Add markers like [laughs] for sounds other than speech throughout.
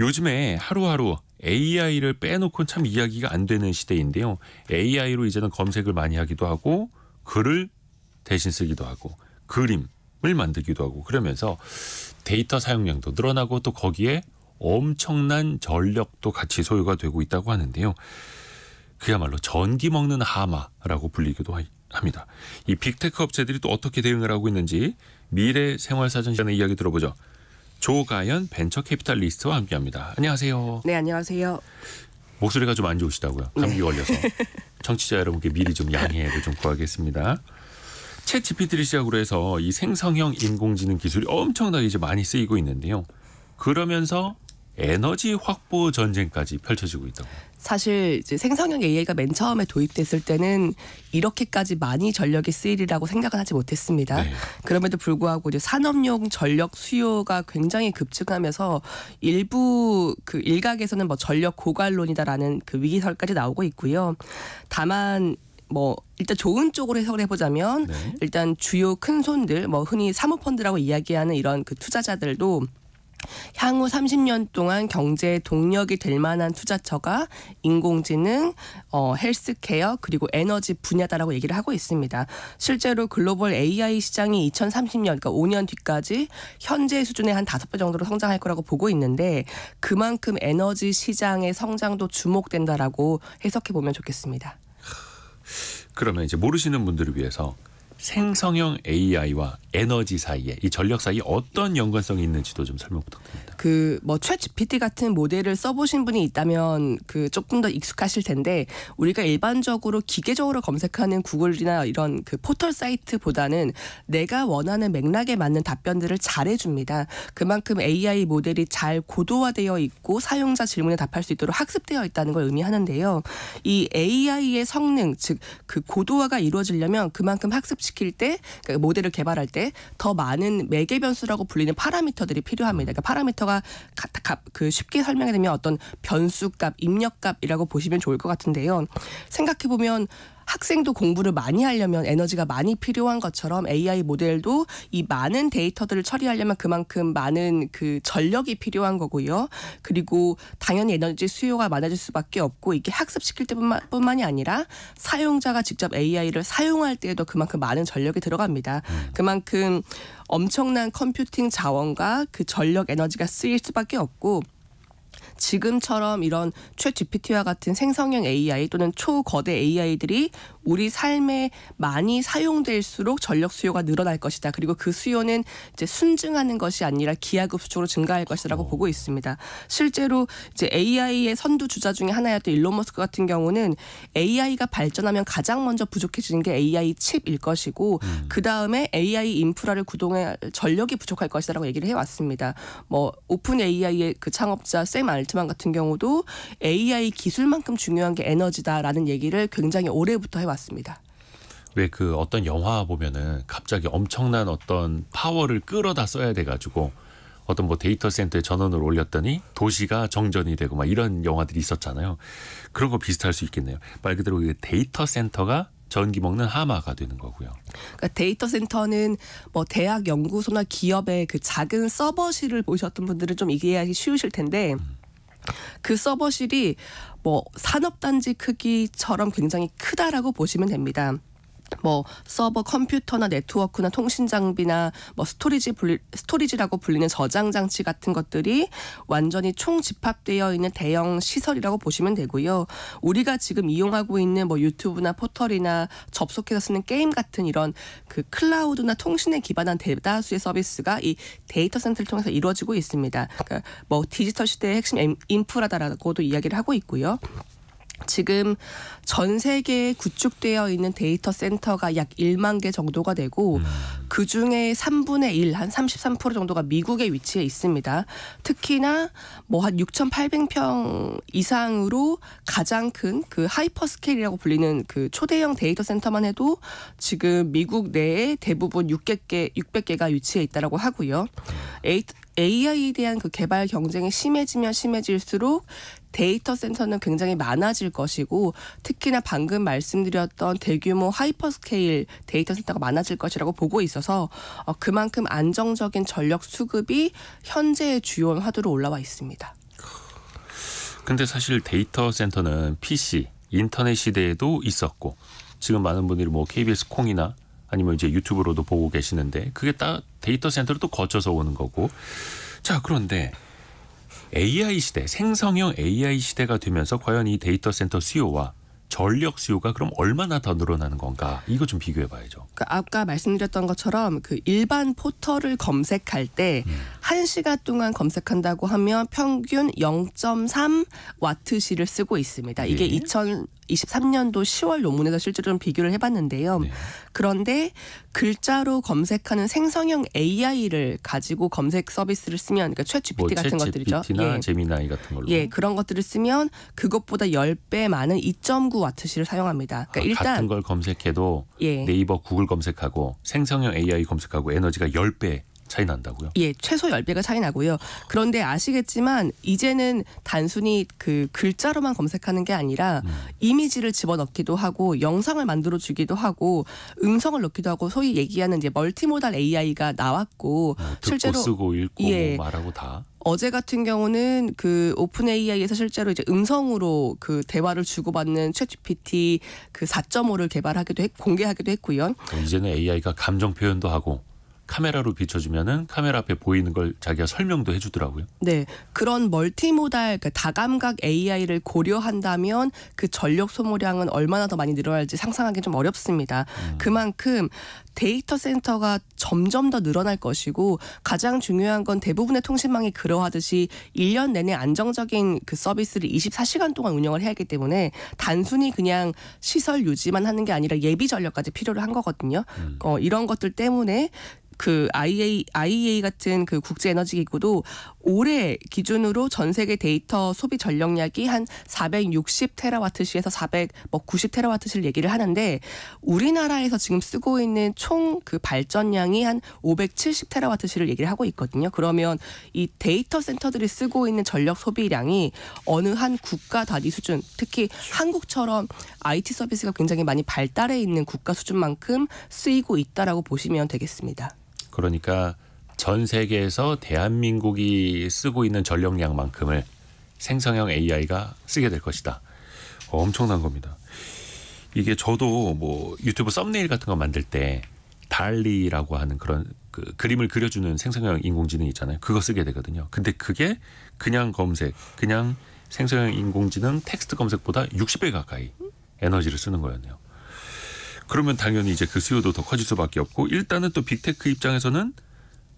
요즘에 하루하루 AI를 빼놓고는 참 이야기가 안 되는 시대인데요. AI로 이제는 검색을 많이 하기도 하고 글을 대신 쓰기도 하고 그림을 만들기도 하고 그러면서 데이터 사용량도 늘어나고 또 거기에 엄청난 전력도 같이 소요가 되고 있다고 하는데요. 그야말로 전기 먹는 하마라고 불리기도 합니다. 이 빅테크 업체들이 또 어떻게 대응을 하고 있는지 미래 생활 사전 시간에 이야기 들어보죠. 조가연 벤처 캐피탈리스트와 함께합니다. 안녕하세요. 네, 안녕하세요. 목소리가 좀 안 좋으시다고요. 감기 네. 걸려서 [laughs] 청취자 여러분께 미리 좀 양해를 좀 구하겠습니다. 챗 GPT를 시작으로 해서 이 생성형 인공지능 기술이 엄청나게 이제 많이 쓰이고 있는데요. 그러면서 에너지 확보 전쟁까지 펼쳐지고 있다고. 사실 이제 생성형 AI가 맨 처음에 도입됐을 때는 이렇게까지 많이 전력이 쓰이리라고 생각은 하지 못했습니다. 네. 그럼에도 불구하고 이제 산업용 전력 수요가 굉장히 급증하면서 일부 그 일각에서는 뭐 전력 고갈론이다라는 그 위기설까지 나오고 있고요. 다만 뭐 일단 좋은 쪽으로 해석을 해보자면 네. 일단 주요 큰 손들 뭐 흔히 사모펀드라고 이야기하는 이런 그 투자자들도 향후 30년 동안 경제의 동력이 될 만한 투자처가 인공지능, 어, 헬스케어 그리고 에너지 분야다라고 얘기를 하고 있습니다. 실제로 글로벌 AI 시장이 2030년 그러니까 5년 뒤까지 현재 수준의 한 5배 정도로 성장할 거라고 보고 있는데 그만큼 에너지 시장의 성장도 주목된다라고 해석해 보면 좋겠습니다. 그러면 이제 모르시는 분들을 위해서 생성형 AI와 에너지 사이에 이 전력 사이 어떤 연관성이 있는지도 좀 설명 부탁드립니다. 그 뭐챗 GPT 같은 모델을 써보신 분이 있다면 그 조금 더 익숙하실 텐데 우리가 일반적으로 기계적으로 검색하는 구글이나 이런 그 포털 사이트보다는 내가 원하는 맥락에 맞는 답변들을 잘 해줍니다. 그만큼 AI 모델이 잘 고도화되어 있고 사용자 질문에 답할 수 있도록 학습되어 있다는 걸 의미하는데요. 이 AI의 성능 즉 그 고도화가 이루어지려면 그만큼 학습 시킬때 그러니까 모델을 개발할 때 더 많은 매개 변수라고 불리는 파라미터들이 필요합니다. 그러니까 파라미터가 가, 가, 그 쉽게 설명해 드리면 어떤 변수값, 입력값이라고 보시면 좋을 것 같은데요. 생각해 보면 학생도 공부를 많이 하려면 에너지가 많이 필요한 것처럼 AI 모델도 이 많은 데이터들을 처리하려면 그만큼 많은 그 전력이 필요한 거고요. 그리고 당연히 에너지 수요가 많아질 수밖에 없고 이게 학습시킬 때뿐만이 아니라 사용자가 직접 AI를 사용할 때에도 그만큼 많은 전력이 들어갑니다. 음. 그만큼 엄청난 컴퓨팅 자원과 그 전력 에너지가 쓰일 수밖에 없고 지금처럼 이런 최 GPT와 같은 생성형 AI 또는 초거대 AI들이 우리 삶에 많이 사용될수록 전력 수요가 늘어날 것이다. 그리고 그 수요는 이제 순증하는 것이 아니라 기하급수적으로 증가할 그렇죠. 것이라고 오. 보고 있습니다. 실제로 이제 AI의 선두 주자 중에 하나였던 일론 머스크 같은 경우는 AI가 발전하면 가장 먼저 부족해지는 게 AI 칩일 것이고 음. 그 다음에 AI 인프라를 구동할 전력이 부족할 것이다라고 얘기를 해왔습니다. 뭐 오픈 AI의 그 창업자 샘 알트만 같은 경우도 AI 기술만큼 중요한 게 에너지다라는 얘기를 굉장히 오래부터 해왔. 같습니다. 왜그 어떤 영화 보면은 갑자기 엄청난 어떤 파워를 끌어다 써야 돼가지고 어떤 뭐 데이터 센터에 전원을 올렸더니 도시가 정전이 되고 막 이런 영화들이 있었잖아요. 그런 거 비슷할 수 있겠네요. 말 그대로 그 데이터 센터가 전기 먹는 하마가 되는 거고요. 그러니까 데이터 센터는 뭐 대학 연구소나 기업의 그 작은 서버실을 보셨던 분들은 좀 이해하기 쉬우실 텐데 음. 그 서버실이 뭐 산업단지 크기처럼 굉장히 크다라고 보시면 됩니다. 뭐 서버 컴퓨터나 네트워크나 통신 장비나 뭐 스토리지 불리, 스토리지라고 불리는 저장 장치 같은 것들이 완전히 총집합되어 있는 대형 시설이라고 보시면 되고요. 우리가 지금 이용하고 있는 뭐 유튜브나 포털이나 접속해서 쓰는 게임 같은 이런 그 클라우드나 통신에 기반한 대다수의 서비스가 이 데이터 센터를 통해서 이루어지고 있습니다. 그러니까 뭐 디지털 시대의 핵심 인프라다라고도 이야기를 하고 있고요. 지금 전 세계에 구축되어 있는 데이터 센터가 약 1만 개 정도가 되고 음. 그 중에 3분의 1, 한 33% 정도가 미국에 위치해 있습니다. 특히나 뭐 한 6,800평 이상으로 가장 큰 그 하이퍼스케일이라고 불리는 그 초대형 데이터 센터만 해도 지금 미국 내에 대부분 600개, 600개가 위치해 있다라고 하고요. AI에 대한 그 개발 경쟁이 심해지면 심해질수록 데이터 센터는 굉장히 많아질 것이고 특히나 방금 말씀드렸던 대규모 하이퍼 스케일 데이터 센터가 많아질 것이라고 보고 있어서 어, 그만큼 안정적인 전력 수급이 현재의 주요 한 화두로 올라와 있습니다. 근데 사실 데이터 센터는 PC, 인터넷 시대에도 있었고 지금 많은 분들이 뭐 KBS 콩이나 아니면 이제 유튜브로도 보고 계시는데 그게 딱 데이터 센터로또 거쳐서 오는 거고. 자, 그런데 AI 시대, 생성형 AI 시대가 되면서 과연 이 데이터 센터 수요와 전력 수요가 그럼 얼마나 더 늘어나는 건가? 이거 좀 비교해 봐야죠. 그 아까 말씀드렸던 것처럼 그 일반 포털을 검색할 때 음. 1시간 동안 검색한다고 하면 평균 0.3 와트시를 쓰고 있습니다. 이게 예. 2 2023년도 10월 논문에서 실제로 좀 비교를 해봤는데요. 네. 그런데 글자로 검색하는 생성형 AI를 가지고 검색 서비스를 쓰면 그러니까 최 GPT 뭐 같은 것들이죠. 예. 제미나이 같은 걸로. 예, 그런 것들을 쓰면 그것보다 10배 많은 2.9 와트시를 사용합니다. 그러니까 아, 일단 같은 걸 검색해도 예. 네이버 구글 검색하고 생성형 AI 검색하고 에너지가 10배 차이 난다고요? 예, 최소 10배가 차이 나고요. 그런데 아시겠지만 이제는 단순히 그 글자로만 검색하는 게 아니라 음. 이미지를 집어넣기도 하고 영상을 만들어 주기도 하고 음성을 넣기도 하고 소위 얘기하는 이제 멀티모달 AI가 나왔고 아, 실제로 쓰고 읽고 뭐 예, 말하고 다 어제 같은 경우는 그 오픈 AI에서 실제로 이제 음성으로 그 대화를 주고받는 챗GPT 그 4.5를 개발하기도 했, 공개하기도 했고요. 이제는 AI가 감정 표현도 하고 카메라로 비춰주면은 카메라 앞에 보이는 걸 자기가 설명도 해주더라고요. 네, 그런 멀티모달 그러니까 다감각 AI를 고려한다면 그 전력 소모량은 얼마나 더 많이 늘어날지 상상하기 좀 어렵습니다. 음. 그만큼 데이터 센터가 점점 더 늘어날 것이고 가장 중요한 건 대부분의 통신망이 그러하듯이 1년 내내 안정적인 그 서비스를 24시간 동안 운영을 해야 하기 때문에 단순히 그냥 시설 유지만 하는 게 아니라 예비 전력까지 필요를 한 거거든요. 음. 어, 이런 것들 때문에 그 IA, IEA 같은 그 국제 에너지 기구도 올해 기준으로 전 세계 데이터 소비 전력량이 한 460 테라와트 시에서 490 뭐 테라와트 시를 얘기를 하는데 우리나라에서 지금 쓰고 있는 총 그 발전량이 한 570 테라와트 시를 얘기를 하고 있거든요. 그러면 이 데이터 센터들이 쓰고 있는 전력 소비량이 어느 한 국가 단위 수준, 특히 한국처럼 IT 서비스가 굉장히 많이 발달해 있는 국가 수준만큼 쓰이고 있다라고 보시면 되겠습니다. 그러니까 전 세계에서 대한민국이 쓰고 있는 전력량만큼을 생성형 AI가 쓰게 될 것이다. 어, 엄청난 겁니다. 이게 저도 뭐 유튜브 썸네일 같은 거 만들 때 달리라고 하는 그런 그 그림을 그려주는 생성형 인공지능 있잖아요. 그거 쓰게 되거든요. 근데 그게 그냥 검색, 그냥 생성형 인공지능 텍스트 검색보다 60배 가까이 에너지를 쓰는 거였네요. 그러면 당연히 이제 그 수요도 더 커질 수밖에 없고 일단은 또 빅테크 입장에서는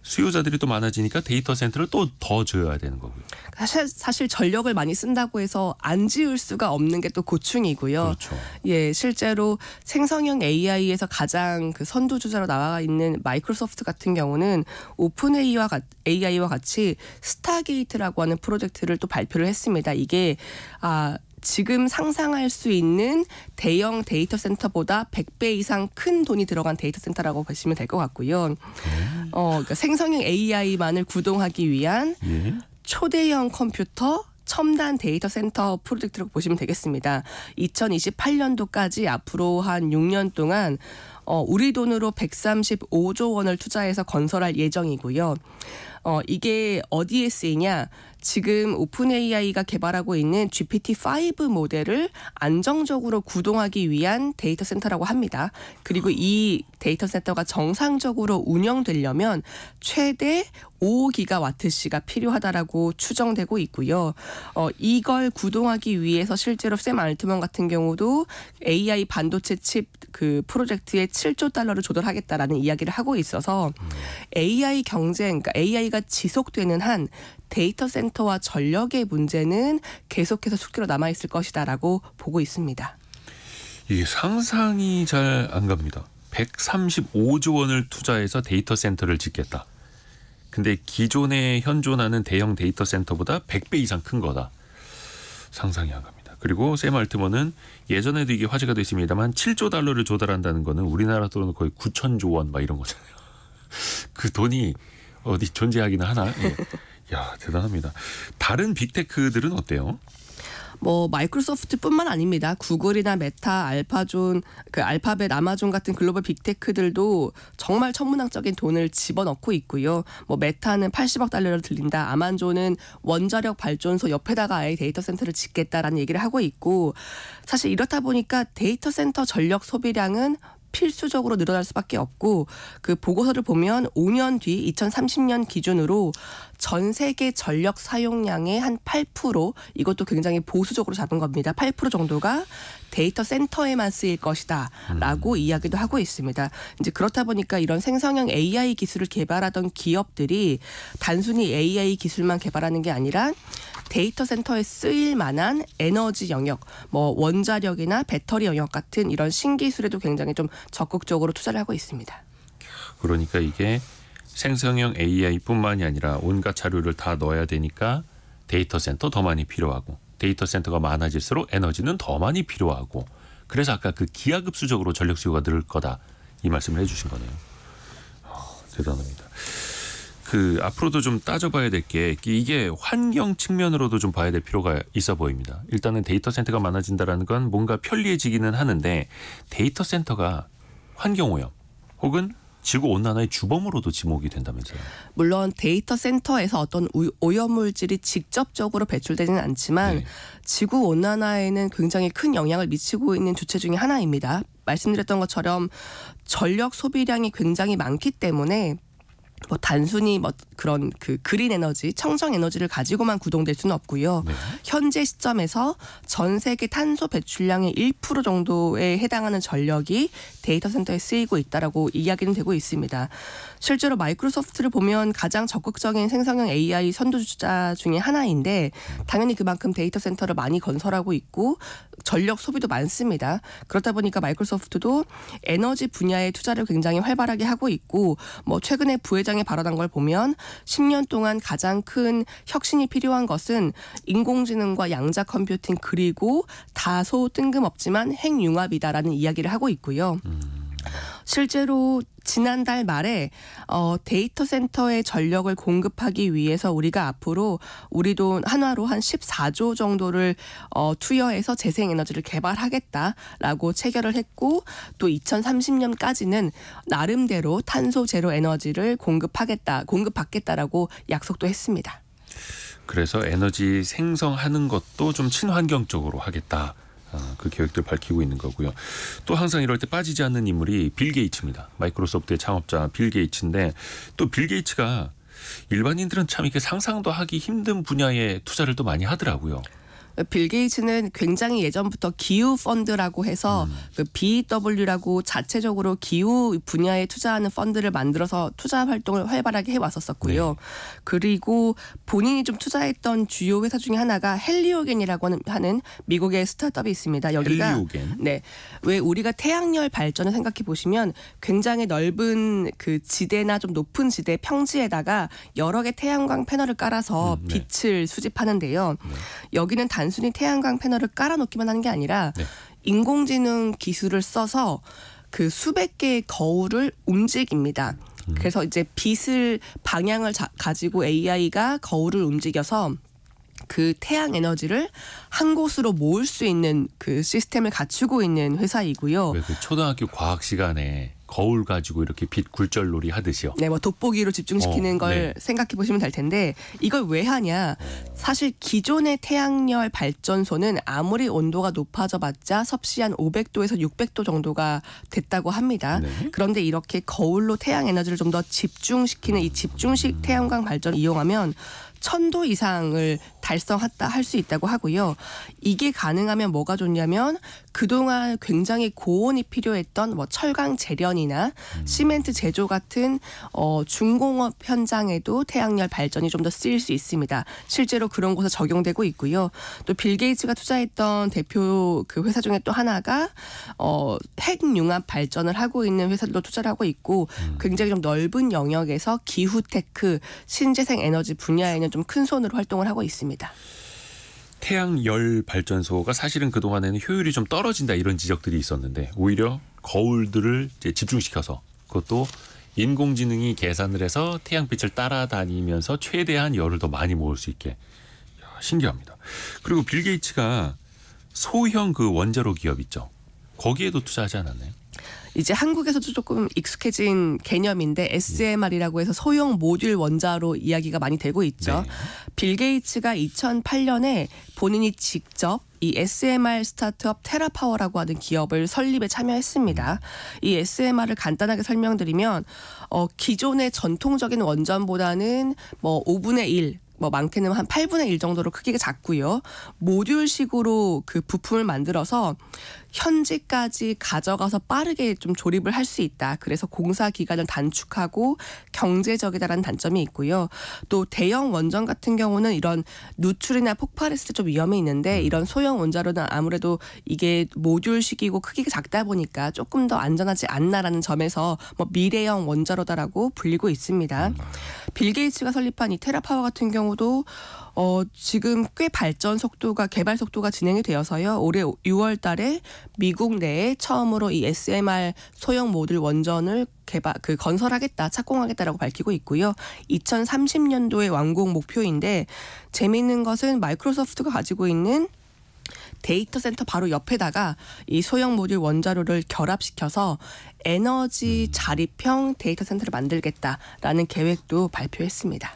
수요자들이 또 많아지니까 데이터 센터를 또 더 줘야 되는 거고요. 그러니까 사실 사실 전력을 많이 쓴다고 해서 안지울 수가 없는 게 또 고충이고요. 그렇죠. 예, 실제로 생성형 AI에서 가장 그 선두 주자로 나와 있는 마이크로소프트 같은 경우는 오픈 AI와, AI와 같이 스타게이트라고 하는 프로젝트를 또 발표를 했습니다. 이게 아 지금 상상할 수 있는 대형 데이터 센터보다 100배 이상 큰 돈이 들어간 데이터 센터라고 보시면 될 것 같고요. 어, 그러니까 생성형 AI만을 구동하기 위한 예. 초대형 컴퓨터 첨단 데이터 센터 프로젝트라고 보시면 되겠습니다. 2028년도까지 앞으로 한 6년 동안 어, 우리 돈으로 135조 원을 투자해서 건설할 예정이고요. 어, 이게 어디에 쓰이냐? 지금 오픈 AI가 개발하고 있는 GPT-5 모델을 안정적으로 구동하기 위한 데이터 센터라고 합니다. 그리고 이 데이터 센터가 정상적으로 운영되려면 최대 5기가와트시가 필요하다라고 추정되고 있고요. 어, 이걸 구동하기 위해서 실제로 샘 알트먼 같은 경우도 AI 반도체 칩 그 프로젝트의 7조 달러를 조달하겠다라는 이야기를 하고 있어서 음. AI 경쟁, 그러니까 AI가 지속되는 한 데이터 센터와 전력의 문제는 계속해서 숙기로 남아 있을 것이다라고 보고 있습니다. 이게 상상이 잘 안 갑니다. 135조 원을 투자해서 데이터 센터를 짓겠다. 근데 기존에 현존하는 대형 데이터 센터보다 100배 이상 큰 거다. 상상이 안 갑니다. 그리고 샘 알트먼은 예전에도 이게 화제가 됐습니다만 7조 달러를 조달한다는 거는 우리나라 돈으로 거의 9천조 원 막 이런 거잖아요. [laughs] 그 돈이 어디 존재하기는 하나. 예. 야 대단합니다. 다른 빅테크들은 어때요? 뭐 마이크로소프트뿐만 아닙니다. 구글이나 메타, 알파존, 그 알파벳, 아마존 같은 글로벌 빅테크들도 정말 천문학적인 돈을 집어넣고 있고요. 뭐 메타는 80억 달러를 들린다. 아마존은 원자력 발전소 옆에다가 아예 데이터 센터를 짓겠다라는 얘기를 하고 있고 사실 이렇다 보니까 데이터 센터 전력 소비량은 필수적으로 늘어날 수밖에 없고 그 보고서를 보면 5년 뒤 2030년 기준으로 전 세계 전력 사용량의 한 8% 이것도 굉장히 보수적으로 잡은 겁니다. 8% 정도가 데이터 센터에만 쓰일 것이다라고 음. 이야기도 하고 있습니다. 이제 그렇다 보니까 이런 생성형 AI 기술을 개발하던 기업들이 단순히 AI 기술만 개발하는 게 아니라 데이터 센터에 쓰일 만한 에너지 영역, 뭐 원자력이나 배터리 영역 같은 이런 신기술에도 굉장히 좀 적극적으로 투자를 하고 있습니다. 그러니까 이게 생성형 AI뿐만이 아니라 온갖 자료를 다 넣어야 되니까 데이터 센터 더 많이 필요하고 데이터 센터가 많아질수록 에너지는 더 많이 필요하고 그래서 아까 그 기하급수적으로 전력 수요가 늘 거다 이 말씀을 해주신 거네요. 어, 대단합니다. 그 앞으로도 좀 따져봐야 될 게 이게 환경 측면으로도 좀 봐야 될 필요가 있어 보입니다. 일단은 데이터 센터가 많아진다라는 건 뭔가 편리해지기는 하는데 데이터 센터가 환경 오염 혹은 지구 온난화의 주범으로도 지목이 된다면서요. 물론 데이터 센터에서 어떤 오염 물질이 직접적으로 배출되지는 않지만 네. 지구 온난화에는 굉장히 큰 영향을 미치고 있는 주체 중의 하나입니다. 말씀드렸던 것처럼 전력 소비량이 굉장히 많기 때문에 뭐 단순히 뭐 그런 그 그린 에너지, 청정 에너지를 가지고만 구동될 수는 없고요. 네. 현재 시점에서 전 세계 탄소 배출량의 1% 정도에 해당하는 전력이 데이터 센터에 쓰이고 있다라고 이야기는 되고 있습니다. 실제로 마이크로소프트를 보면 가장 적극적인 생성형 AI 선두주자 중에 하나인데 당연히 그만큼 데이터 센터를 많이 건설하고 있고 전력 소비도 많습니다. 그렇다 보니까 마이크로소프트도 에너지 분야에 투자를 굉장히 활발하게 하고 있고 뭐 최근에 부회장이 발언한 걸 보면 10년 동안 가장 큰 혁신이 필요한 것은 인공지능과 양자 컴퓨팅 그리고 다소 뜬금없지만 핵융합이다라는 이야기를 하고 있고요. 음. 실제로 지난달 말에 어, 데이터 센터의 전력을 공급하기 위해서 우리가 앞으로 우리 돈 한화로 한 14조 정도를 어, 투여해서 재생에너지를 개발하겠다라고 체결을 했고 또 2030년까지는 나름대로 탄소 제로 에너지를 공급하겠다, 공급받겠다라고 약속도 했습니다. 그래서 에너지 생성하는 것도 좀 친환경적으로 하겠다. 아, 그 계획들 밝히고 있는 거고요. 또 항상 이럴 때 빠지지 않는 인물이 빌 게이츠입니다. 마이크로소프트의 창업자 빌 게이츠인데 또 빌 게이츠가 일반인들은 참 이렇게 상상도 하기 힘든 분야에 투자를 또 많이 하더라고요. 빌 게이츠는 굉장히 예전부터 기후 펀드라고 해서 음. 그 BW라고 자체적으로 기후 분야에 투자하는 펀드를 만들어서 투자 활동을 활발하게 해왔었었고요. 네. 그리고 본인이 좀 투자했던 주요 회사 중에 하나가 헬리오겐이라고 하는 미국의 스타트업이 있습니다. 여기가 헬리오겐. 네, 왜 우리가 태양열 발전을 생각해 보시면 굉장히 넓은 그 지대나 좀 높은 지대 평지에다가 여러 개 태양광 패널을 깔아서 음, 네. 빛을 수집하는데요. 네. 여기는 단 단순히 태양광 패널을 깔아놓기만 하는 게 아니라 네. 인공지능 기술을 써서 그 수백 개의 거울을 움직입니다. 음. 그래서 이제 빛을 방향을 자, 가지고 AI가 거울을 움직여서 그 태양 에너지를 한 곳으로 모을 수 있는 그 시스템을 갖추고 있는 회사이고요. 그 초등학교 과학 시간에 거울 가지고 이렇게 빛 굴절놀이 하듯이요. 네, 뭐 돋보기로 집중시키는 어, 걸 네. 생각해 보시면 될 텐데 이걸 왜 하냐? 사실 기존의 태양열 발전소는 아무리 온도가 높아져봤자 섭씨 한 500도에서 600도 정도가 됐다고 합니다. 네. 그런데 이렇게 거울로 태양 에너지를 좀 더 집중시키는 이 집중식 음. 태양광 발전 이용하면 천도 이상을 달성했다 할 수 있다고 하고요. 이게 가능하면 뭐가 좋냐면 그동안 굉장히 고온이 필요했던 뭐 철강 재련이나 음. 시멘트 제조 같은 어, 중공업 현장에도 태양열 발전이 좀 더 쓰일 수 있습니다. 실제로 그런 곳에 적용되고 있고요. 또 빌 게이츠가 투자했던 대표 그 회사 중에 또 하나가 어, 핵융합 발전을 하고 있는 회사들도 투자를 하고 있고 음. 굉장히 좀 넓은 영역에서 기후테크, 신재생 에너지 분야에는 좀 큰 손으로 활동을 하고 있습니다. 태양열 발전소가 사실은 그동안에는 효율이 좀 떨어진다 이런 지적들이 있었는데 오히려 거울들을 이제 집중시켜서 그것도 인공지능이 계산을 해서 태양빛을 따라다니면서 최대한 열을 더 많이 모을 수 있게 야 신기합니다. 그리고 빌 게이츠가 소형 그 원자로 기업 있죠. 거기에도 투자하지 않았나요? 이제 한국에서도 조금 익숙해진 개념인데 SMR이라고 해서 소형 모듈 원자로 이야기가 많이 되고 있죠. 네. 빌 게이츠가 2008년에 본인이 직접 이 SMR 스타트업 테라파워라고 하는 기업을 설립에 참여했습니다. 음. 이 SMR을 간단하게 설명드리면 어, 기존의 전통적인 원전보다는 뭐 5분의 1, 뭐 많게는 한 8분의 1 정도로 크기가 작고요. 모듈식으로 그 부품을 만들어서 현지까지 가져가서 빠르게 좀 조립을 할 수 있다. 그래서 공사 기간을 단축하고 경제적이다라는 단점이 있고요. 또 대형 원전 같은 경우는 이런 누출이나 폭발했을 때 좀 위험이 있는데 음. 이런 소형 원자로는 아무래도 이게 모듈식이고 크기가 작다 보니까 조금 더 안전하지 않나라는 점에서 뭐 미래형 원자로다라고 불리고 있습니다. 음. 빌 게이츠가 설립한 이 테라파워 같은 경우도 어, 지금 꽤 발전 속도가 개발 속도가 진행이 되어서요. 올해 6월 달에 미국 내에 처음으로 이 SMR 소형 모듈 원전을 개발 그 건설하겠다, 착공하겠다라고 밝히고 있고요. 2 0 3 0년도에 완공 목표인데 재미있는 것은 마이크로소프트가 가지고 있는 데이터 센터 바로 옆에다가 이 소형 모듈 원자로를 결합시켜서 에너지 음. 자립형 데이터 센터를 만들겠다라는 계획도 발표했습니다.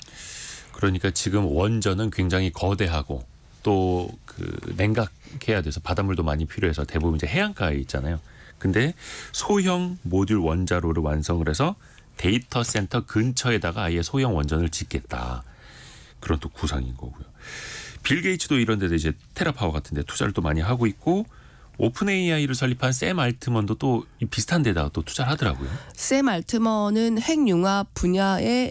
그러니까 지금 원전은 굉장히 거대하고 또 그 냉각해야 돼서 바닷물도 많이 필요해서 대부분 이제 해안가에 있잖아요. 근데 소형 모듈 원자로를 완성을 해서 데이터 센터 근처에다가 아예 소형 원전을 짓겠다. 그런 또 구상인 거고요. 빌 게이츠도 이런 데서 이제 테라파워 같은 데 투자를 또 많이 하고 있고 오픈 AI를 설립한 샘 알트먼도 또 비슷한 데다가 또 투자를 하더라고요. 샘 알트먼은 핵융합 분야에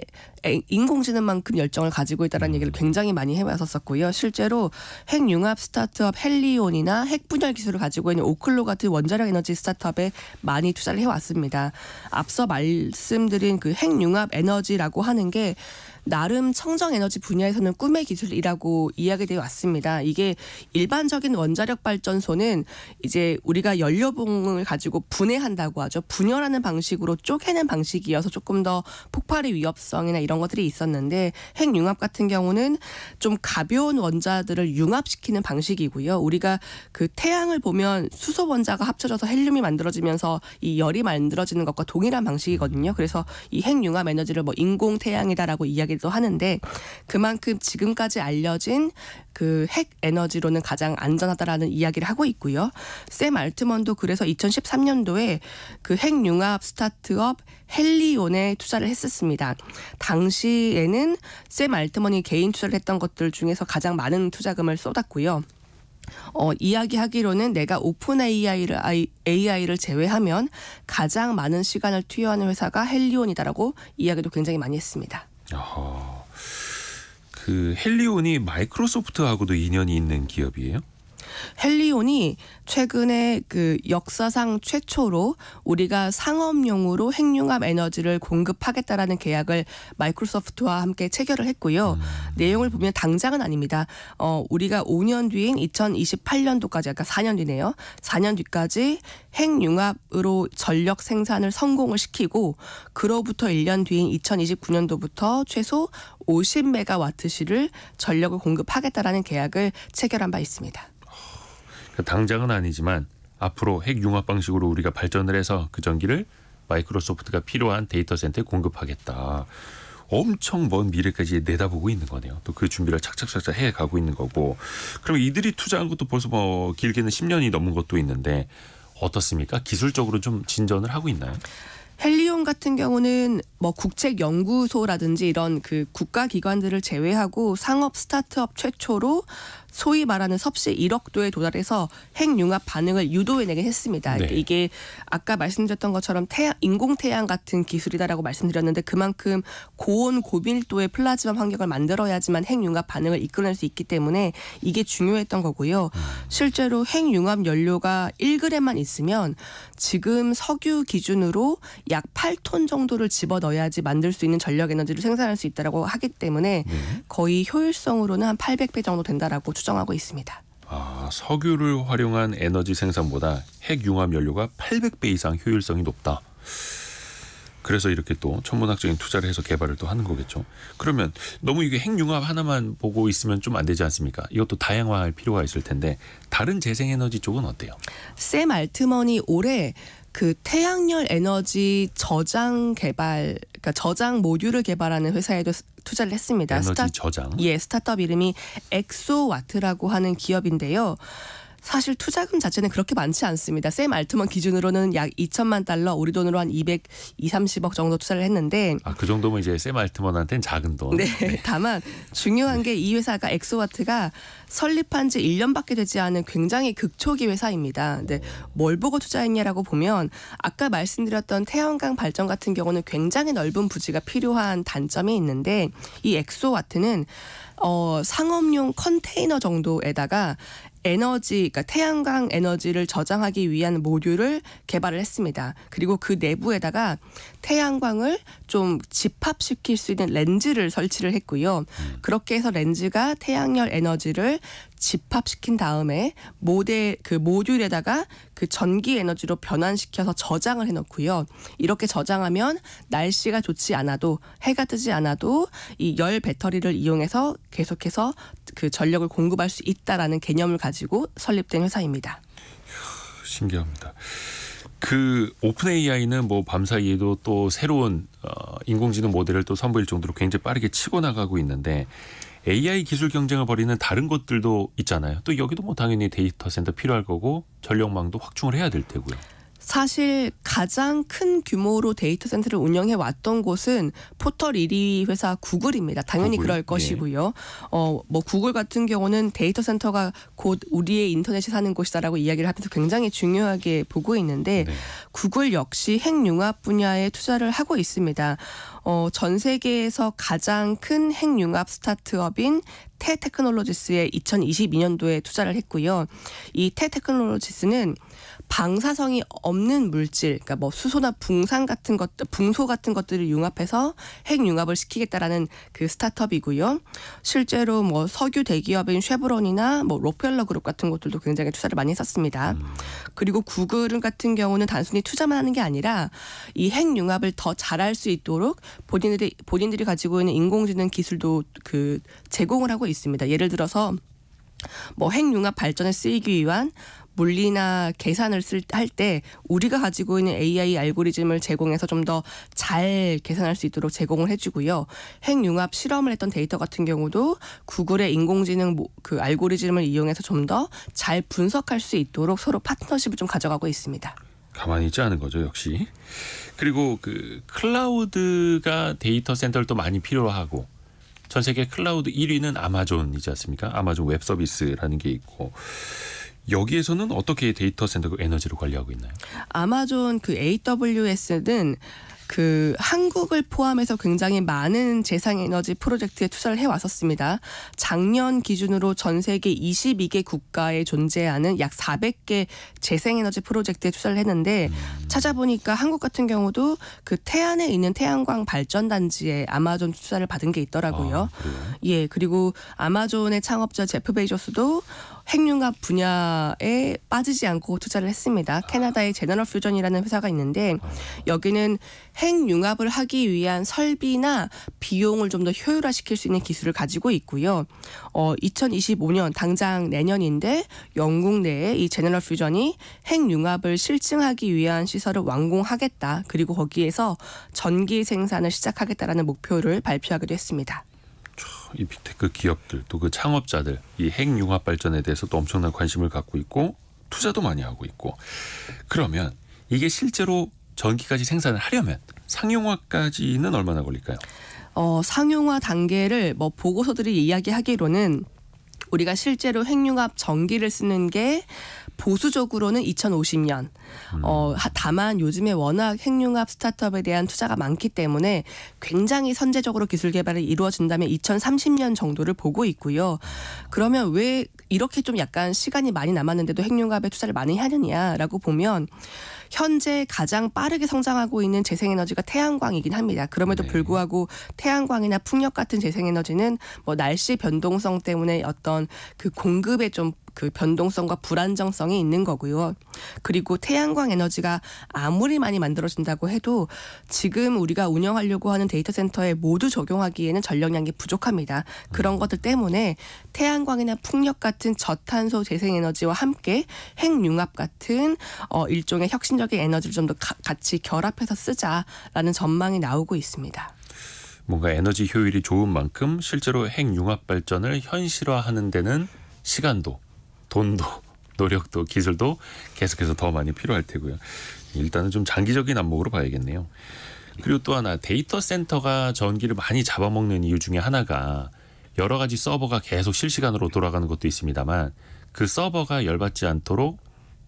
인공지능만큼 열정을 가지고 있다는 음. 얘기를 굉장히 많이 해왔었고요. 실제로 핵융합 스타트업 헬리온이나 핵 분열 기술을 가지고 있는 오클로 같은 원자력 에너지 스타트업에 많이 투자를 해왔습니다. 앞서 말씀드린 그 핵융합 에너지라고 하는 게 나름 청정 에너지 분야에서는 꿈의 기술이라고 이야기되어 왔습니다. 이게 일반적인 원자력 발전소는 이제 우리가 연료봉을 가지고 분해한다고 하죠. 분열하는 방식으로 쪼개는 방식이어서 조금 더 폭발의 위협성이나 이런 것들이 있었는데 핵융합 같은 경우는 좀 가벼운 원자들을 융합시키는 방식이고요. 우리가 그 태양을 보면 수소 원자가 합쳐져서 헬륨이 만들어지면서 이 열이 만들어지는 것과 동일한 방식이거든요. 그래서 이 핵융합 에너지를 뭐 인공 태양이다라고 이야기 이야기도 하는데 그만큼 지금까지 알려진 그 핵 에너지로는 가장 안전하다라는 이야기를 하고 있고요. 샘 알트먼도 그래서 2013년도에 그 핵융합 스타트업 헬리온에 투자를 했었습니다. 당시에는 샘 알트먼이 개인 투자를 했던 것들 중에서 가장 많은 투자금을 쏟았고요. 어, 이야기하기로는 내가 오픈 AI를, AI를 제외하면 가장 많은 시간을 투여하는 회사가 헬리온이다라고 이야기도 굉장히 많이 했습니다. 그 헬리온이 마이크로소프트하고도 인연이 있는 기업이에요? 헬리온이 최근에 그 역사상 최초로 우리가 상업용으로 핵융합 에너지를 공급하겠다라는 계약을 마이크로소프트와 함께 체결을 했고요. 음. 내용을 보면 당장은 아닙니다. 어, 우리가 5년 뒤인 2028년도까지 아까 그 4년 뒤네요. 4년 뒤까지 핵융합으로 전력 생산을 성공을 시키고 그로부터 1년 뒤인 2029년도부터 최소 50메가와트시를 전력을 공급하겠다라는 계약을 체결한 바 있습니다. 그 당장은 아니지만 앞으로 핵 융합 방식으로 우리가 발전을 해서 그 전기를 마이크로소프트가 필요한 데이터 센터에 공급하겠다. 엄청 먼 미래까지 내다보고 있는 거네요. 또 그 준비를 착착착착 해 가고 있는 거고. 그럼 이들이 투자한 것도 벌써 뭐 길게는 10년이 넘은 것도 있는데 어떻습니까? 기술적으로 좀 진전을 하고 있나요? 헬리온 같은 경우는 뭐 국책 연구소라든지 이런 그 국가 기관들을 제외하고 상업 스타트업 최초로 소위 말하는 섭씨 1억도에 도달해서 핵융합 반응을 유도해내게 했습니다. 네. 이게 아까 말씀드렸던 것처럼 태양, 인공태양 같은 기술이다라고 말씀드렸는데 그만큼 고온 고밀도의 플라즈마 환경을 만들어야지만 핵융합 반응을 이끌어낼 수 있기 때문에 이게 중요했던 거고요. 음. 실제로 핵융합 연료가 1g만 있으면 지금 석유 기준으로 약 8톤 정도를 집어넣어야지 만들 수 있는 전력 에너지를 생산할 수 있다라고 하기 때문에 네. 거의 효율성으로는 한 800배 정도 된다라고 추정하고 있습니다. 아, 석유를 활용한 에너지 생산보다 핵 융합 연료가 800배 이상 효율성이 높다. 그래서 이렇게 또 천문학적인 투자를 해서 개발을 또 하는 거겠죠. 그러면 너무 이게 핵융합 하나만 보고 있으면 좀 안 되지 않습니까? 이것도 다양화할 필요가 있을 텐데 다른 재생에너지 쪽은 어때요? 샘 알트먼이 올해 그 태양열 에너지 저장 개발 그러니까 저장 모듈을 개발하는 회사에도 투자를 했습니다. 에너지 스타, 저장. 예, 스타트업 이름이 엑소와트라고 하는 기업인데요. 사실 투자금 자체는 그렇게 많지 않습니다. 샘 알트먼 기준으로는 약 2천만 달러, 우리 돈으로 한 200, 2, 30억 정도 투자를 했는데 아, 그 정도면 이제 샘 알트먼한테는 작은 돈. 네. 네. [laughs] 다만 중요한 네. 게이 회사가 엑소와트가 설립한 지 1년밖에 되지 않은 굉장히 극초기 회사입니다. 근데 뭘 보고 투자했냐라고 보면 아까 말씀드렸던 태양광 발전 같은 경우는 굉장히 넓은 부지가 필요한 단점이 있는데 이 엑소와트는 어, 상업용 컨테이너 정도에다가 에너지, 그러니까 태양광 에너지를 저장하기 위한 모듈을 개발을 했습니다. 그리고 그 내부에다가 태양광을 좀 집합시킬 수 있는 렌즈를 설치를 했고요. 음. 그렇게 해서 렌즈가 태양열 에너지를 집합시킨 다음에 모델 그 모듈에다가 그 전기 에너지로 변환시켜서 저장을 해놓고요. 이렇게 저장하면 날씨가 좋지 않아도 해가 뜨지 않아도 이 열 배터리를 이용해서 계속해서 그 전력을 공급할 수 있다라는 개념을 가지고 설립된 회사입니다. 신기합니다. 그 오픈 AI는 뭐 밤사이에도 또 새로운 어, 인공지능 모델을 또 선보일 정도로 굉장히 빠르게 치고 나가고 있는데 AI 기술 경쟁을 벌이는 다른 것들도 있잖아요. 또 여기도 뭐 당연히 데이터 센터 필요할 거고 전력망도 확충을 해야 될 테고요. 사실 가장 큰 규모로 데이터 센터를 운영해 왔던 곳은 포털 1위 회사 구글입니다. 당연히 구글. 그럴 예. 것이고요. 예. 어, 어뭐 구글 같은 경우는 데이터 센터가 곧 우리의 인터넷이 사는 곳이다라고 이야기를 하면서 굉장히 중요하게 보고 있는데 네. 구글 역시 핵융합 분야에 투자를 하고 있습니다. 어, 전 세계에서 가장 큰 핵융합 스타트업인 테테크놀로지스에 2022년도에 투자를 했고요. 이 테테크놀로지스는 방사성이 없는 물질, 그러니까 뭐 수소나 붕산 같은 것, 붕소 같은 것들을 융합해서 핵융합을 시키겠다라는 그 스타트업이고요. 실제로 뭐 석유 대기업인 쉐브론이나 뭐 로펠러 그룹 같은 것들도 굉장히 투자를 많이 했었습니다. 음. 그리고 구글 같은 경우는 단순히 투자만 하는 게 아니라 이 핵융합을 더 잘할 수 있도록 본인들이 본인들이 가지고 있는 인공지능 기술도 그 제공을 하고 있습니다. 예를 들어서 뭐 핵융합 발전에 쓰이기 위한 물리나 계산을 할 때 우리가 가지고 있는 AI 알고리즘을 제공해서 좀 더 잘 계산할 수 있도록 제공을 해주고요. 핵융합 실험을 했던 데이터 같은 경우도 구글의 인공지능 그 알고리즘을 이용해서 좀 더 잘 분석할 수 있도록 서로 파트너십을 좀 가져가고 있습니다. 가만히 있지 않은 거죠 역시. 그리고 그 클라우드가 데이터 센터를 또 많이 필요하고 전 세계 클라우드 1위는 아마존이지 않습니까? 아마존 웹 서비스라는 게 있고 여기에서는 어떻게 데이터 센터 그 에너지를 관리하고 있나요? 아마존 그 AWS는 그 한국을 포함해서 굉장히 많은 재생 에너지 프로젝트에 투자를 해 왔었습니다. 작년 기준으로 전 세계 22개 국가에 존재하는 약 400개 재생 에너지 프로젝트에 투자를 했는데 음. 찾아보니까 한국 같은 경우도 그 태안에 있는 태양광 발전 단지에 아마존 투자를 받은 게 있더라고요. 아, 예, 그리고 아마존의 창업자 제프 베이조스도 핵융합 분야에 빠지지 않고 투자를 했습니다. 캐나다의 제너럴 퓨전이라는 회사가 있는데 여기는 핵융합을 하기 위한 설비나 비용을 좀 더 효율화시킬 수 있는 기술을 가지고 있고요. 어, 2025년 당장 내년인데 영국 내에 이 제너럴 퓨전이 핵융합을 실증하기 위한 시설을 완공하겠다. 그리고 거기에서 전기 생산을 시작하겠다라는 목표를 발표하기도 했습니다. 이 빅테크 기업들 또 그 창업자들 이 핵융합 발전에 대해서도 엄청난 관심을 갖고 있고 투자도 많이 하고 있고 그러면 이게 실제로 전기까지 생산을 하려면 상용화까지는 얼마나 걸릴까요? 어, 상용화 단계를 뭐 보고서들이 이야기하기로는 우리가 실제로 핵융합 전기를 쓰는 게 보수적으로는 2050년. 음. 어, 다만 요즘에 워낙 핵융합 스타트업에 대한 투자가 많기 때문에 굉장히 선제적으로 기술 개발이 이루어진다면 2030년 정도를 보고 있고요. 그러면 왜 이렇게 좀 약간 시간이 많이 남았는데도 핵융합에 투자를 많이 하느냐라고 보면 현재 가장 빠르게 성장하고 있는 재생에너지가 태양광이긴 합니다. 그럼에도 네. 불구하고 태양광이나 풍력 같은 재생에너지는 뭐 날씨 변동성 때문에 어떤 그 공급에 좀그 변동성과 불안정성이 있는 거고요. 그리고 태양광 에너지가 아무리 많이 만들어진다고 해도 지금 우리가 운영하려고 하는 데이터 센터에 모두 적용하기에는 전력량이 부족합니다. 그런 음. 것들 때문에 태양광이나 풍력 같은 저탄소 재생 에너지와 함께 핵융합 같은 어 일종의 혁신적인 에너지를 좀 더 같이 결합해서 쓰자라는 전망이 나오고 있습니다. 뭔가 에너지 효율이 좋은 만큼 실제로 핵융합 발전을 현실화하는 데는 시간도 돈도 [laughs] 노력도 기술도 계속해서 더 많이 필요할 테고요. 일단은 좀 장기적인 안목으로 봐야겠네요. 그리고 또 하나 데이터 센터가 전기를 많이 잡아먹는 이유 중에 하나가 여러 가지 서버가 계속 실시간으로 돌아가는 것도 있습니다만 그 서버가 열받지 않도록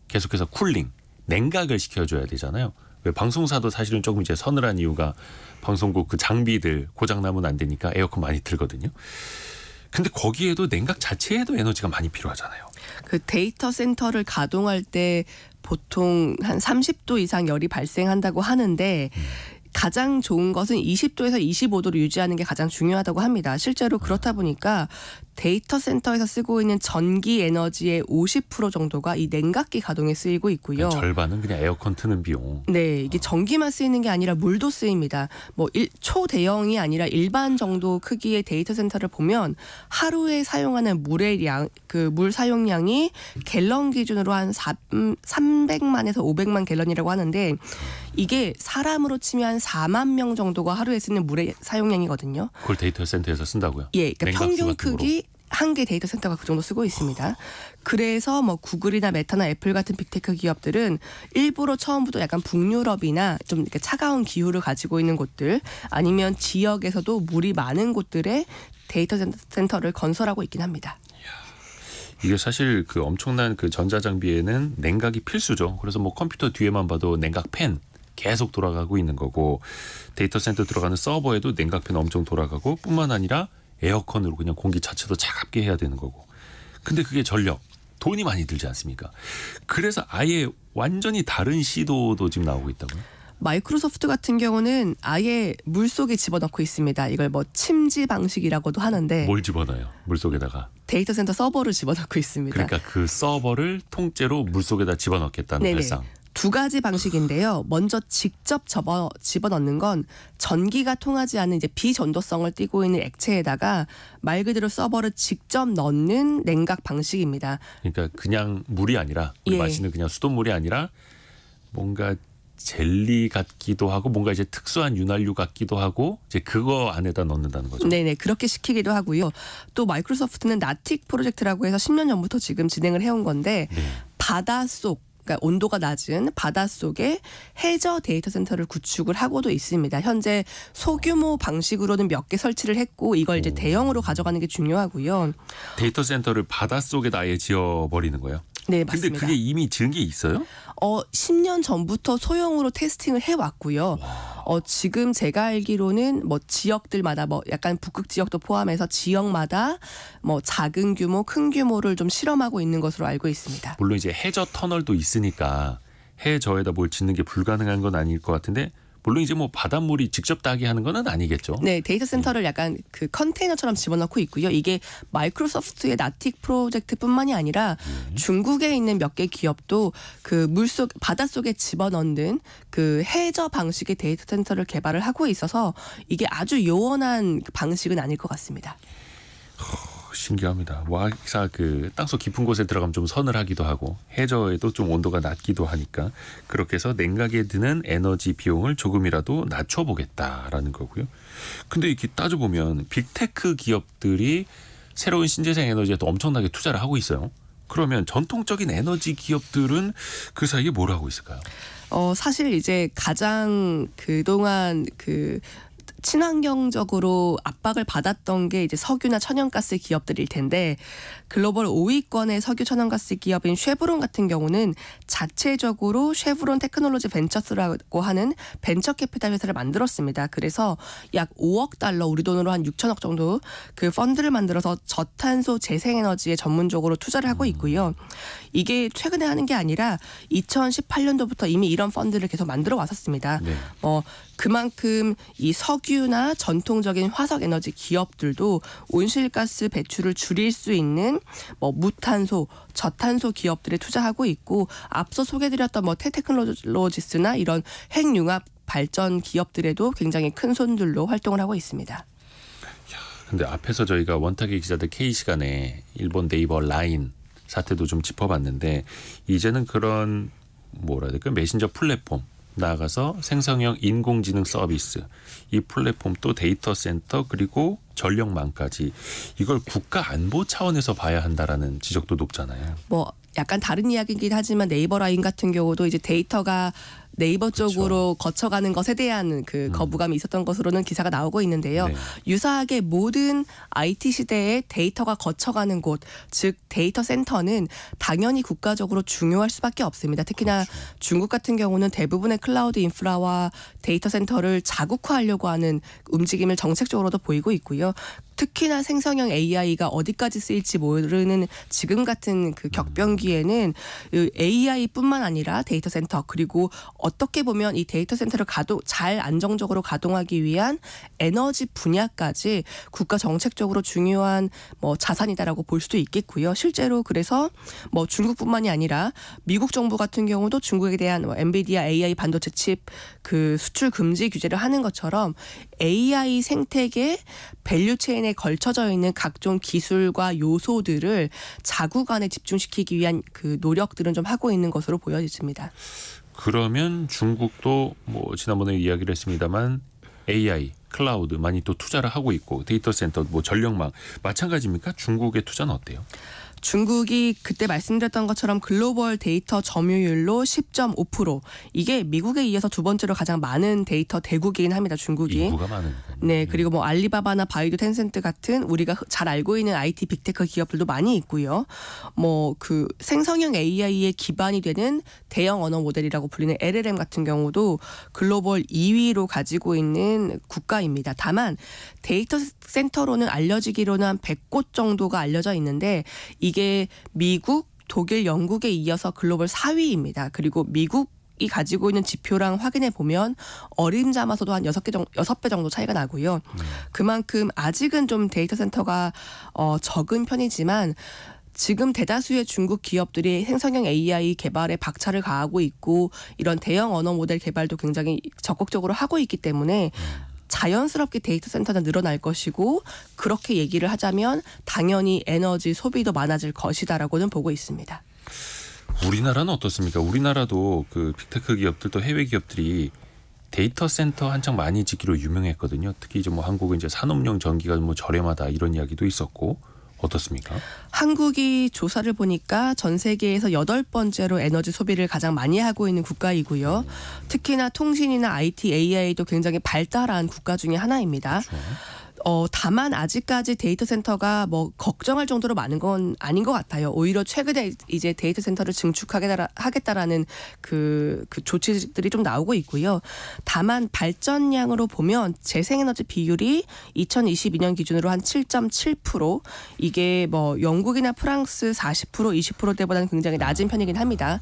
계속해서 쿨링, 냉각을 시켜줘야 되잖아요. 왜 방송사도 사실은 조금 이제 서늘한 이유가 방송국 그 장비들 고장나면 안 되니까 에어컨 많이 틀거든요 근데 거기에도 냉각 자체에도 에너지가 많이 필요하잖아요. 그 데이터 센터를 가동할 때 보통 한 30도 이상 열이 발생한다고 하는데 가장 좋은 것은 20도에서 25도로 유지하는 게 가장 중요하다고 합니다. 실제로 그렇다 보니까 데이터 센터에서 쓰고 있는 전기 에너지의 50% 정도가 이 냉각기 가동에 쓰이고 있고요. 그러니까 절반은 그냥 에어컨 트는 비용. 네, 이게 어. 전기만 쓰이는 게 아니라 물도 쓰입니다. 뭐 일, 초대형이 아니라 일반 정도 크기의 데이터 센터를 보면 하루에 사용하는 물의 양, 그 물 사용량이 갤런 기준으로 한 3, 300만에서 500만 갤런이라고 하는데 이게 사람으로 치면 한 4만 명 정도가 하루에 쓰는 물의 사용량이거든요. 그걸 데이터 센터에서 쓴다고요? 예, 그러니까 평균 크기 한 개 데이터 센터가 그 정도 쓰고 있습니다. 그래서 뭐 구글이나 메타나 애플 같은 빅테크 기업들은 일부러 처음부터 약간 북유럽이나 좀 이렇게 차가운 기후를 가지고 있는 곳들 아니면 지역에서도 물이 많은 곳들에 데이터 센터를 건설하고 있긴 합니다. 이게 사실 그 엄청난 그 전자 장비에는 냉각이 필수죠. 그래서 뭐 컴퓨터 뒤에만 봐도 냉각 팬 계속 돌아가고 있는 거고 데이터 센터 들어가는 서버에도 냉각팬 엄청 돌아가고 뿐만 아니라 에어컨으로 그냥 공기 자체도 차갑게 해야 되는 거고 근데 그게 전력 돈이 많이 들지 않습니까? 그래서 아예 완전히 다른 시도도 지금 나오고 있다고요? 마이크로소프트 같은 경우는 아예 물 속에 집어넣고 있습니다. 이걸 뭐 침지 방식이라고도 하는데 뭘 집어넣어요? 물 속에다가 데이터 센터 서버를 집어넣고 있습니다. 그러니까 그 서버를 통째로 물 속에다 집어넣겠다는 네 발상. 두 가지 방식인데요. 먼저 직접 접어, 집어넣는 건 전기가 통하지 않은 이제 비전도성을 띠고 있는 액체에다가 말 그대로 서버를 직접 넣는 냉각 방식입니다. 그러니까 그냥 물이 아니라 우리 예. 마시는 그냥 수돗물이 아니라 뭔가 젤리 같기도 하고 뭔가 이제 특수한 윤활유 같기도 하고 이제 그거 안에다 넣는다는 거죠. 네네 그렇게 시키기도 하고요. 또 마이크로소프트는 나틱 프로젝트라고 해서 10년 전부터 지금 진행을 해온 건데 네. 바닷속 그러니까 온도가 낮은 바닷속에 해저 데이터 센터를 구축을 하고도 있습니다. 현재 소규모 방식으로는 몇 개 설치를 했고 이걸 이제 대형으로 가져가는 게 중요하고요. 데이터 센터를 바닷속에 아예 지어 버리는 거예요? 네, 맞습니다. 근데 그게 이미 증이 있어요? 어, 10년 전부터 소형으로 테스팅을 해 왔고요. 어, 지금 제가 알기로는 뭐 지역들마다 뭐 약간 북극 지역도 포함해서 지역마다 뭐 작은 규모, 큰 규모를 좀 실험하고 있는 것으로 알고 있습니다. 물론 이제 해저 터널도 있으니까 해저에다 뭘 짓는 게 불가능한 건 아닐 것 같은데 물론 이제 뭐 바닷물이 직접 따게 하는 건 아니겠죠. 네, 데이터 센터를 약간 그 컨테이너처럼 집어넣고 있고요. 이게 마이크로소프트의 나틱 프로젝트뿐만이 아니라 네. 중국에 있는 몇 개 기업도 그 물속 바닷속에 집어넣는 그 해저 방식의 데이터 센터를 개발을 하고 있어서 이게 아주 요원한 방식은 아닐 것 같습니다. 신기합니다. 와기사 그 땅속 깊은 곳에 들어가면 좀 서늘하기도 하고 해저에도 좀 온도가 낮기도 하니까 그렇게 해서 냉각에 드는 에너지 비용을 조금이라도 낮춰보겠다라는 거고요. 근데 이렇게 따져보면 빅테크 기업들이 새로운 신재생 에너지에 또 엄청나게 투자를 하고 있어요. 그러면 전통적인 에너지 기업들은 그 사이에 뭘 하고 있을까요? 어, 사실 이제 가장 그동안 그 친환경적으로 압박을 받았던 게 이제 석유나 천연가스 기업들일 텐데 글로벌 5위권의 석유 천연가스 기업인 쉐브론 같은 경우는 자체적으로 쉐브론 테크놀로지 벤처스라고 하는 벤처 캐피탈 회사를 만들었습니다. 그래서 약 5억 달러 우리 돈으로 한 6천억 정도 그 펀드를 만들어서 저탄소 재생에너지에 전문적으로 투자를 하고 있고요. 이게 최근에 하는 게 아니라 2018년도부터 이미 이런 펀드를 계속 만들어 왔었습니다. 네. 어, 그만큼 이 석유나 전통적인 화석 에너지 기업들도 온실가스 배출을 줄일 수 있는 뭐 무탄소, 저탄소 기업들에 투자하고 있고 앞서 소개드렸던 뭐 테크놀로지스나 이런 핵융합 발전 기업들에도 굉장히 큰 손들로 활동을 하고 있습니다. 근데 앞에서 저희가 원탁의 기자들 K 시간에 일본 네이버 라인 사태도 좀 짚어봤는데 이제는 그런 뭐라 해야 될까 메신저 플랫폼 나아가서 생성형 인공지능 서비스 이 플랫폼 또 데이터 센터 그리고 전력망까지 이걸 국가 안보 차원에서 봐야 한다라는 지적도 높잖아요. 뭐 약간 다른 이야기이긴 하지만 네이버 라인 같은 경우도 이제 데이터가 네이버 쪽으로 그렇죠. 거쳐가는 것에 대한 그 음. 거부감이 있었던 것으로는 기사가 나오고 있는데요. 네. 유사하게 모든 IT 시대에 데이터가 거쳐가는 곳, 즉 데이터 센터는 당연히 국가적으로 중요할 수밖에 없습니다. 특히나 그렇죠. 중국 같은 경우는 대부분의 클라우드 인프라와 데이터 센터를 자국화하려고 하는 움직임을 정책적으로도 보이고 있고요. 특히나 생성형 AI가 어디까지 쓰일지 모르는 지금 같은 그 격변기에는 AI뿐만 아니라 데이터 센터 그리고 어떻게 보면 이 데이터 센터를 가도잘 안정적으로 가동하기 위한 에너지 분야까지 국가 정책적으로 중요한 뭐 자산이다라고 볼 수도 있겠고요. 실제로 그래서 뭐 중국뿐만이 아니라 미국 정부 같은 경우도 중국에 대한 뭐 엔비디아 AI 반도체 칩 그 수출 금지 규제를 하는 것처럼 AI 생태계 밸류 체인에 걸쳐져 있는 각종 기술과 요소들을 자국 안에 집중시키기 위한 그 노력들은 좀 하고 있는 것으로 보여집니다. 그러면 중국도 뭐 지난번에 이야기를 했습니다만 AI, 클라우드 많이 또 투자를 하고 있고 데이터 센터, 뭐 전력망 마찬가지입니까? 중국의 투자는 어때요? 중국이 그때 말씀드렸던 것처럼 글로벌 데이터 점유율로 10.5% 이게 미국에 이어서 두 번째로 가장 많은 데이터 대국이긴 합니다. 중국이. 네, 네, 그리고 뭐 알리바바나 바이두, 텐센트 같은 우리가 잘 알고 있는 IT 빅테크 기업들도 많이 있고요. 뭐 그 생성형 AI에 기반이 되는 대형 언어 모델이라고 불리는 LLM 같은 경우도 글로벌 2위로 가지고 있는 국가입니다. 다만 데이터 센터로는 알려지기로는 한 100곳 정도가 알려져 있는데 이 이게 미국, 독일, 영국에 이어서 글로벌 4위입니다. 그리고 미국 이 가지고 있는 지표랑 확인해 보면 어림잡아서도 한 여섯 개 정도, 6배 정도 차이가 나고요. 그만큼 아직은 좀 데이터 센터가 어, 적은 편이지만 지금 대다수의 중국 기업들이 생성형 AI 개발에 박차를 가하고 있고 이런 대형 언어 모델 개발도 굉장히 적극적으로 하고 있기 때문에 자연스럽게 데이터 센터는 늘어날 것이고 그렇게 얘기를 하자면 당연히 에너지 소비도 많아질 것이다라고는 보고 있습니다. 우리나라는 어떻습니까? 우리나라도 그 빅테크 기업들도 해외 기업들이 데이터 센터 한창 많이 짓기로 유명했거든요. 특히 이제 뭐 한국은 이제 산업용 전기가 뭐 저렴하다 이런 이야기도 있었고 어떻습니까? 한국이 조사를 보니까 전 세계에서 여덟 번째로 에너지 소비를 가장 많이 하고 있는 국가이고요. 특히나 통신이나 IT, AI도 굉장히 발달한 국가 중의 하나입니다. 그렇죠. 어, 다만 아직까지 데이터 센터가 뭐 걱정할 정도로 많은 건 아닌 것 같아요. 오히려 최근에 이제 데이터 센터를 증축하겠다라는 그, 그 조치들이 좀 나오고 있고요. 다만 발전량으로 보면 재생에너지 비율이 2022년 기준으로 한 7.7% 이게 뭐 영국이나 프랑스 40% 20%대보다는 굉장히 낮은 편이긴 합니다.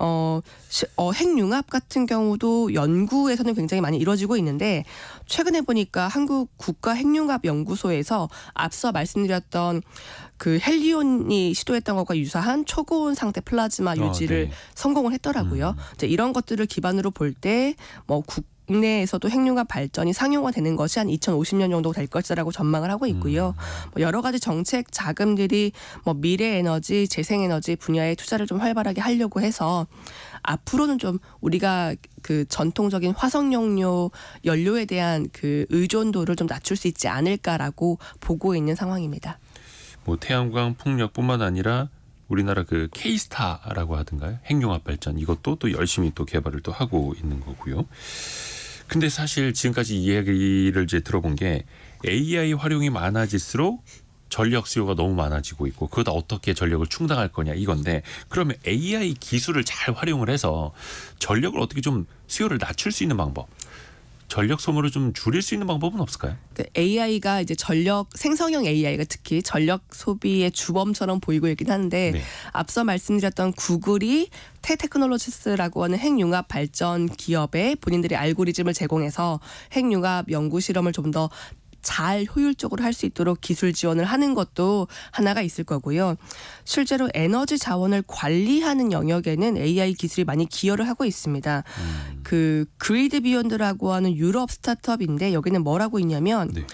어, 시, 어, 핵융합 같은 경우도 연구에서는 굉장히 많이 이루어지고 있는데 최근에 보니까 한국 국가 핵융 합 핵융합 연구소에서 앞서 말씀드렸던 그 헬리온이 시도했던 것과 유사한 초고온 상태 플라즈마 아, 유지를 어, 네. 성공을 했더라고요. 음. 이제 이런 것들을 기반으로 볼때뭐국 국내에서도 핵융합 발전이 상용화되는 것이 한 2050년 정도 될 것이라고 전망을 하고 있고요. 음. 뭐 여러 가지 정책 자금들이 뭐 미래 에너지, 재생 에너지 분야에 투자를 좀 활발하게 하려고 해서 앞으로는 좀 우리가 그 전통적인 화석연료 연료에 대한 그 의존도를 좀 낮출 수 있지 않을까라고 보고 있는 상황입니다. 뭐 태양광 풍력뿐만 아니라 우리나라 그 케이스타라고 하던가요 핵융합 발전 이것도 또 열심히 또 개발을 또 하고 있는 거고요. 근데 사실 지금까지 이야기를 이제 들어본 게 AI 활용이 많아질수록 전력 수요가 너무 많아지고 있고 그러다 어떻게 전력을 충당할 거냐 이건데 그러면 AI 기술을 잘 활용을 해서 전력을 어떻게 좀 수요를 낮출 수 있는 방법 전력 소모를 좀 줄일 수 있는 방법은 없을까요? 네, AI가 이제 전력 생성형 AI가 특히 전력 소비의 주범처럼 보이고 있긴 한데 네. 앞서 말씀드렸던 구글이 테테크놀로지스라고 하는 핵융합 발전 기업에 본인들이 알고리즘을 제공해서 핵융합 연구 실험을 좀더 잘 효율적으로 할 수 있도록 기술 지원을 하는 것도 하나가 있을 거고요. 실제로 에너지 자원을 관리하는 영역에는 AI 기술이 많이 기여를 하고 있습니다. 음. 그 그리드 비욘드라고 하는 유럽 스타트업인데 여기는 뭐라고 있냐면 네.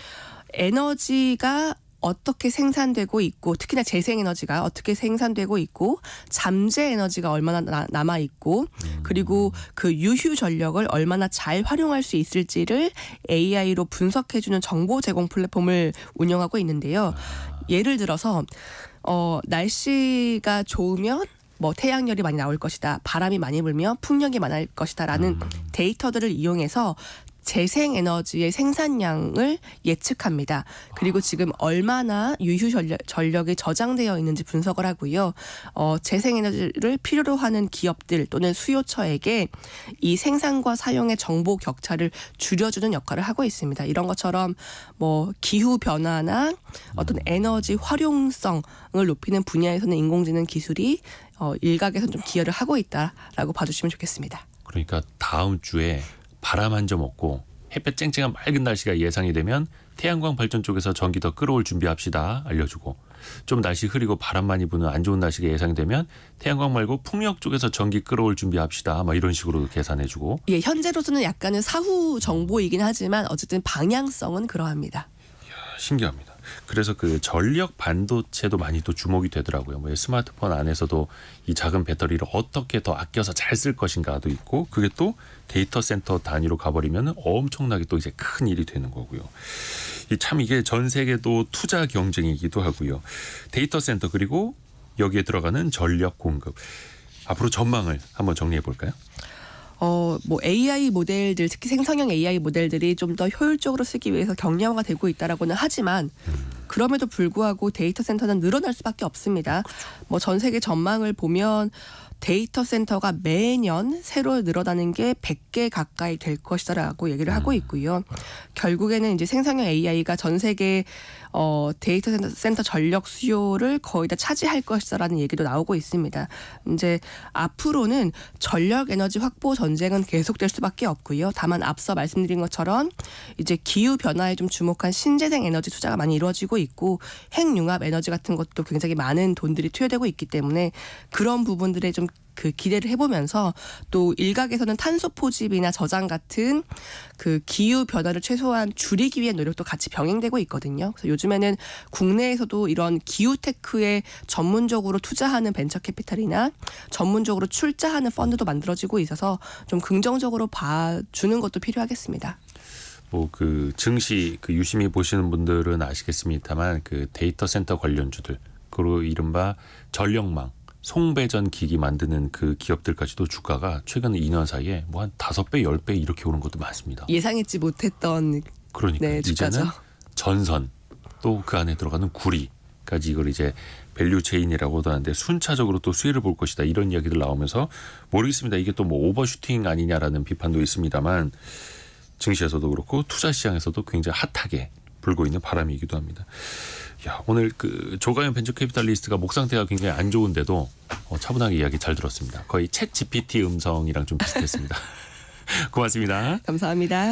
에너지가 어떻게 생산되고 있고 특히나 재생에너지가 어떻게 생산되고 있고 잠재 에너지가 얼마나 남아 있고 음. 그리고 그 유휴 전력을 얼마나 잘 활용할 수 있을지를 AI로 분석해 주는 정보 제공 플랫폼을 운영하고 있는데요. 아. 예를 들어서 어 날씨가 좋으면 뭐 태양열이 많이 나올 것이다, 바람이 많이 불면 풍력이 많을 것이다라는 음. 데이터들을 이용해서 재생 에너지의 생산량을 예측합니다. 그리고 지금 얼마나 유휴 전력, 이 저장되어 있는지 분석을 하고요. 어, 재생 에너지를 필요로 하는 기업들 또는 수요처에게 이 생산과 사용의 정보 격차를 줄여주는 역할을 하고 있습니다. 이런 것처럼 뭐 기후 변화나 어떤 에너지 활용성을 높이는 분야에서는 인공지능 기술이 어, 일각에서좀 기여를 하고 있다라고 봐주시면 좋겠습니다. 그러니까 다음 주에 바람 한 점 없고 햇볕 쨍쨍한 맑은 날씨가 예상이 되면 태양광 발전 쪽에서 전기 더 끌어올 준비합시다 알려주고 좀 날씨 흐리고 바람 많이 부는 안 좋은 날씨가 예상이 되면 태양광 말고 풍력 쪽에서 전기 끌어올 준비합시다 막 뭐 이런 식으로 계산해주고 예 현재로서는 약간은 사후 정보이긴 하지만 어쨌든 방향성은 그러합니다. 이야, 신기합니다. 그래서 그 전력 반도체도 많이 또 주목이 되더라고요. 뭐 스마트폰 안에서도 이 작은 배터리를 어떻게 더 아껴서 잘 쓸 것인가도 있고 그게 또 데이터 센터 단위로 가버리면 엄청나게 또 이제 큰 일이 되는 거고요. 참 이게 전 세계도 투자 경쟁이기도 하고요. 데이터 센터 그리고 여기에 들어가는 전력 공급 앞으로 전망을 한번 정리해 볼까요? 어, 뭐 AI 모델들 특히 생성형 AI 모델들이 좀 더 효율적으로 쓰기 위해서 경량화가 되고 있다라고는 하지만 그럼에도 불구하고 데이터 센터는 늘어날 수밖에 없습니다. 그렇죠. 뭐전 세계 전망을 보면 데이터 센터가 매년 새로 늘어나는 게 100개 가까이 될 것이다라고 얘기를 하고 음. 있고요. 결국에는 이제 생성형 AI가 전 세계 어, 데이터 센터, 센터 전력 수요를 거의 다 차지할 것이다라는 얘기도 나오고 있습니다. 이제 앞으로는 전력 에너지 확보 전쟁은 계속될 수밖에 없고요. 다만 앞서 말씀드린 것처럼 이제 기후 변화에 좀 주목한 신재생 에너지 투자가 많이 이루어지고 있고 핵융합 에너지 같은 것도 굉장히 많은 돈들이 투여되고 있기 때문에 그런 부분들에 좀그 기대를 해보면서 또 일각에서는 탄소 포집이나 저장 같은 그 기후 변화를 최소한 줄이기 위한 노력도 같이 병행되고 있거든요. 그래서 요즘에는 국내에서도 이런 기후 테크에 전문적으로 투자하는 벤처 캐피탈이나 전문적으로 출자하는 펀드도 만들어지고 있어서 좀 긍정적으로 봐주는 것도 필요하겠습니다. 뭐 그 증시 그 유심히 보시는 분들은 아시겠습니다만 그 데이터 센터 관련주들 그리고 이른바 전력망 송배전 기기 만드는 그 기업들까지도 주가가 최근 2년 사이에 뭐 한 다섯 배열 배 이렇게 오는 것도 많습니다. 예상했지 못했던 그러니까 네, 이제는 전선 또 그 안에 들어가는 구리까지 이걸 이제 밸류 체인이라고도 하는데 순차적으로 또 수혜를 볼 것이다 이런 이야기들 나오면서 모르겠습니다. 이게 또 뭐 오버슈팅 아니냐라는 비판도 있습니다만 증시에서도 그렇고 투자 시장에서도 굉장히 핫하게 불고 있는 바람이기도 합니다. 야, 오늘 그 조가연 벤처캐피탈리스트가 목 상태가 굉장히 안 좋은데도 어, 차분하게 이야기 잘 들었습니다. 거의 챗 GPT 음성이랑 좀 비슷했습니다. [laughs] 고맙습니다. 감사합니다.